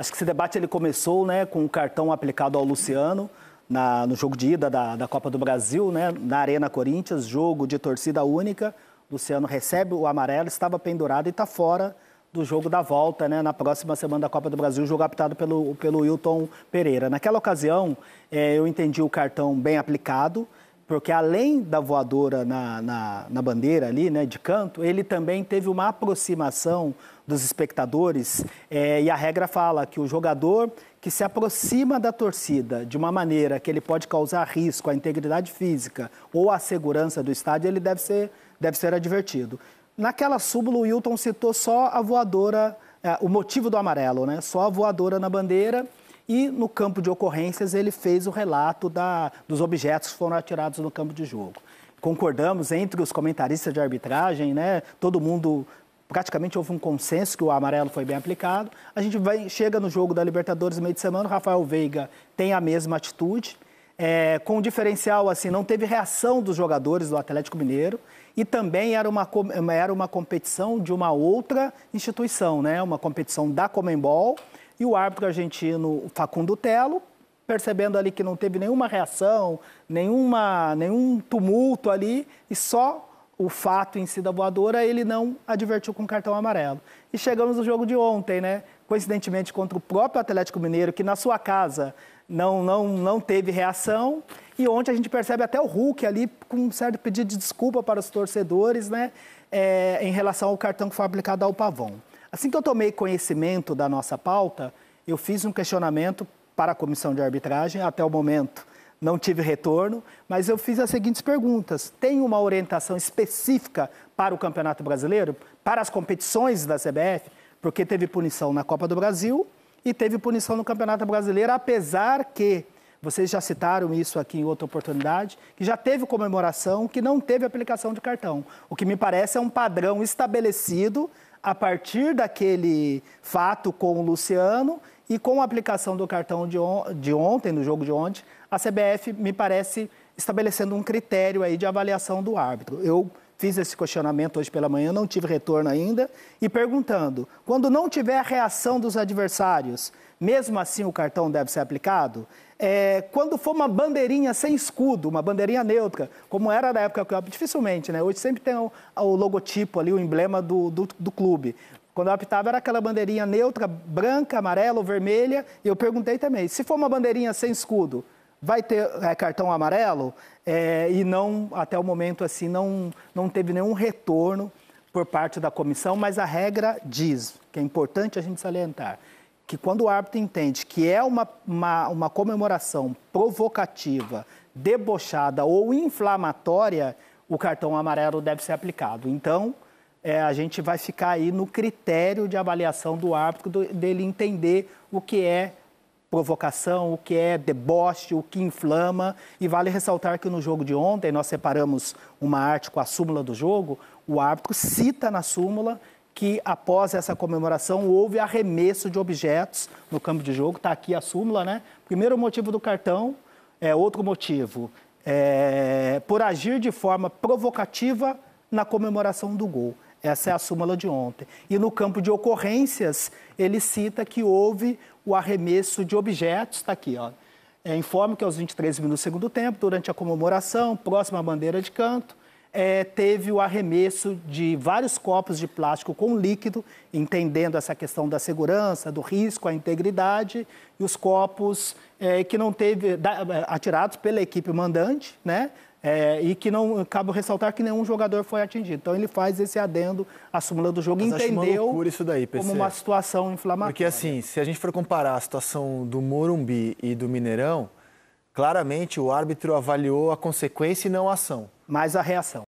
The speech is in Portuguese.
Acho que esse debate ele começou né, com o cartão aplicado ao Luciano na, no jogo de ida da, da Copa do Brasil, né, na Arena Corinthians, jogo de torcida única. Luciano recebe o amarelo, estava pendurado e está fora do jogo da volta, né, na próxima semana da Copa do Brasil, jogo apitado pelo, pelo Wilton Pereira. Naquela ocasião, é, eu entendi o cartão bem aplicado, porque além da voadora na, na, na, bandeira ali, né, de canto, ele também teve uma aproximação dos espectadores é, e a regra fala que o jogador que se aproxima da torcida de uma maneira que ele pode causar risco à integridade física ou à segurança do estádio, ele deve ser, deve ser advertido. Naquela súmula, o Wilton citou só a voadora, é, o motivo do amarelo, né? Só a voadora na bandeira e no campo de ocorrências, ele fez o relato da, dos objetos que foram atirados no campo de jogo. Concordamos entre os comentaristas de arbitragem, né? Todo mundo praticamente houve um consenso que o amarelo foi bem aplicado. A gente vai, chega no jogo da Libertadores meio de semana, o Rafael Veiga tem a mesma atitude, é, com um diferencial assim, não teve reação dos jogadores do Atlético Mineiro e também era uma, era uma competição de uma outra instituição, né? uma competição da Comembol e o árbitro argentino Facundo Tello, percebendo ali que não teve nenhuma reação, nenhuma, nenhum tumulto ali, e só o fato em si da voadora, ele não advertiu com cartão amarelo. E chegamos no jogo de ontem, né? Coincidentemente contra o próprio Atlético Mineiro, que na sua casa não, não, não teve reação. E ontem a gente percebe até o Hulk ali com um certo pedido de desculpa para os torcedores, né? É, em relação ao cartão que foi aplicado ao Pavão. Assim que eu tomei conhecimento da nossa pauta, eu fiz um questionamento para a comissão de arbitragem. Até o momento não tive retorno, mas eu fiz as seguintes perguntas: tem uma orientação específica para o Campeonato Brasileiro, para as competições da CBF? Porque teve punição na Copa do Brasil e teve punição no Campeonato Brasileiro, apesar que vocês já citaram isso aqui em outra oportunidade, que já teve comemoração, que não teve aplicação de cartão. O que me parece é um padrão estabelecido a partir daquele fato com o Luciano e com a aplicação do cartão de, on de ontem, no jogo de ontem, a CBF me parece estabelecendo um critério aí de avaliação do árbitro. Eu Fiz esse questionamento hoje pela manhã, não tive retorno ainda. E perguntando: quando não tiver a reação dos adversários, mesmo assim o cartão deve ser aplicado? É, quando for uma bandeirinha sem escudo, uma bandeirinha neutra, como era na época que eu dificilmente, né? Hoje sempre tem o, o logotipo ali, o emblema do, do, do clube. Quando eu optava era aquela bandeirinha neutra, branca, amarela ou vermelha. E eu perguntei também, se for uma bandeirinha sem escudo, vai ter é, cartão amarelo é, e não até o momento assim não não teve nenhum retorno por parte da comissão, mas a regra diz que é importante a gente salientar que quando o árbitro entende que é uma, uma, uma comemoração provocativa, debochada ou inflamatória, o cartão amarelo deve ser aplicado. Então, é, a gente vai ficar aí no critério de avaliação do árbitro, do, dele entender o que é provocação, o que é deboche, o que inflama. E vale ressaltar que no jogo de ontem nós separamos uma arte com a súmula do jogo. O árbitro cita na súmula que após essa comemoração houve arremesso de objetos no campo de jogo. Está aqui a súmula, né? Primeiro motivo do cartão, é outro motivo. É, por agir de forma provocativa na comemoração do gol. Essa é a súmula de ontem. E no campo de ocorrências, ele cita que houve o arremesso de objetos. Está aqui, ó. É, informo que aos 23 minutos do segundo tempo, durante a comemoração, próxima à bandeira de canto, é, teve o arremesso de vários copos de plástico com líquido, entendendo essa questão da segurança, do risco, a integridade, e os copos é, que não teve da, é, atirados pela equipe mandante, né? É, e que não cabe ressaltar que nenhum jogador foi atingido. Então ele faz esse adendo à súmula do jogo e entendeu uma isso daí, PC. como uma situação inflamatória. Porque assim, se a gente for comparar a situação do Morumbi e do Mineirão, claramente o árbitro avaliou a consequência e não a ação. Mas a reação.